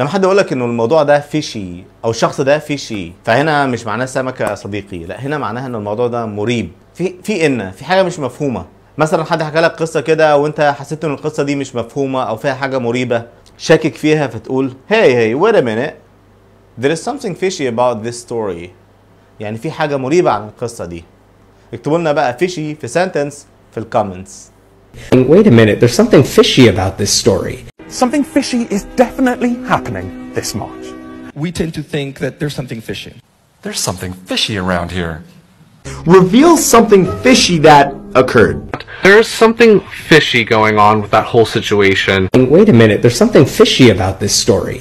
لما حد يقول لك انه الموضوع ده فيشي او الشخص ده فيشي فهنا مش معناه سمكه يا صديقي لا هنا معناها ان الموضوع ده مريب في في ان في حاجه مش مفهومه مثلا حد حكى لك قصه كده وانت حسيت ان القصه دي مش مفهومه او فيها حاجه مريبه شاكك فيها فتقول هاي هاي ويت ا minute there is something fishy about this story يعني في حاجه مريبه عن القصه دي اكتبوا لنا بقى فيشي في سنتنس في الكومنتس Wait a minute, there's something fishy about this story. Something fishy is definitely happening this March. We tend to think that there's something fishy. There's something fishy around here. Reveal something fishy that occurred. There's something fishy going on with that whole situation. wait a minute, there's something fishy about this story.